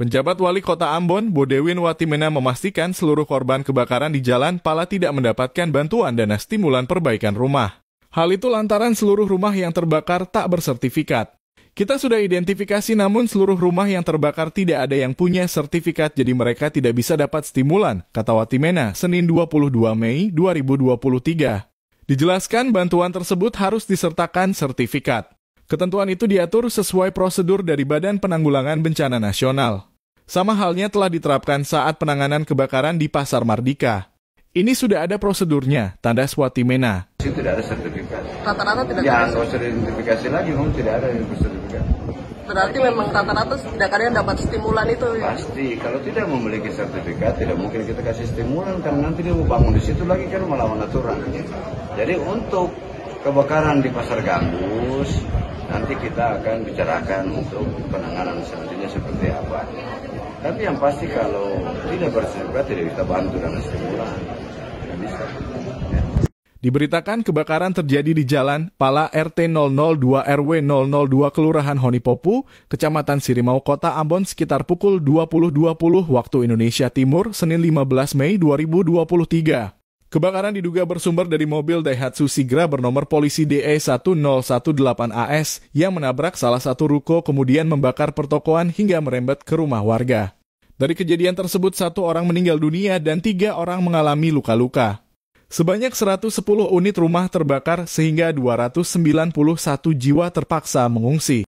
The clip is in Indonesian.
Penjabat Wali Kota Ambon, Bodewin Watimena memastikan seluruh korban kebakaran di jalan pala tidak mendapatkan bantuan dana stimulan perbaikan rumah. Hal itu lantaran seluruh rumah yang terbakar tak bersertifikat. Kita sudah identifikasi namun seluruh rumah yang terbakar tidak ada yang punya sertifikat jadi mereka tidak bisa dapat stimulan, kata Watimena, Senin 22 Mei 2023. Dijelaskan bantuan tersebut harus disertakan sertifikat. Ketentuan itu diatur sesuai prosedur dari Badan Penanggulangan Bencana Nasional. Sama halnya telah diterapkan saat penanganan kebakaran di Pasar Mardika. Ini sudah ada prosedurnya, tanda Mena. Tidak ada sertifikat. Rata-rata tidak ya, ada. Ya, sertifikasi lagi, memang tidak ada yang bersertifikat. Berarti memang rata-rata tidak ada yang dapat stimulan itu. Ya? Pasti, kalau tidak memiliki sertifikat, tidak mungkin kita kasih stimulan, karena nanti dia mau bangun di situ lagi kan melawan aturan. Jadi untuk kebakaran di Pasar Gambus, nanti kita akan bicarakan untuk penanganan selanjutnya seperti apa. Tapi yang pasti kalau tidak bersedekah tidak bisa bantu dalam stimulan. Diberitakan kebakaran terjadi di Jalan Pala RT 002 RW 002 Kelurahan Honipopu, Kecamatan Sirimau Kota Ambon sekitar pukul 20.20 .20 waktu Indonesia Timur, Senin 15 Mei 2023. Kebakaran diduga bersumber dari mobil Daihatsu Sigra bernomor polisi e DE1018AS yang menabrak salah satu ruko kemudian membakar pertokoan hingga merembet ke rumah warga. Dari kejadian tersebut, satu orang meninggal dunia dan tiga orang mengalami luka-luka. Sebanyak 110 unit rumah terbakar sehingga 291 jiwa terpaksa mengungsi.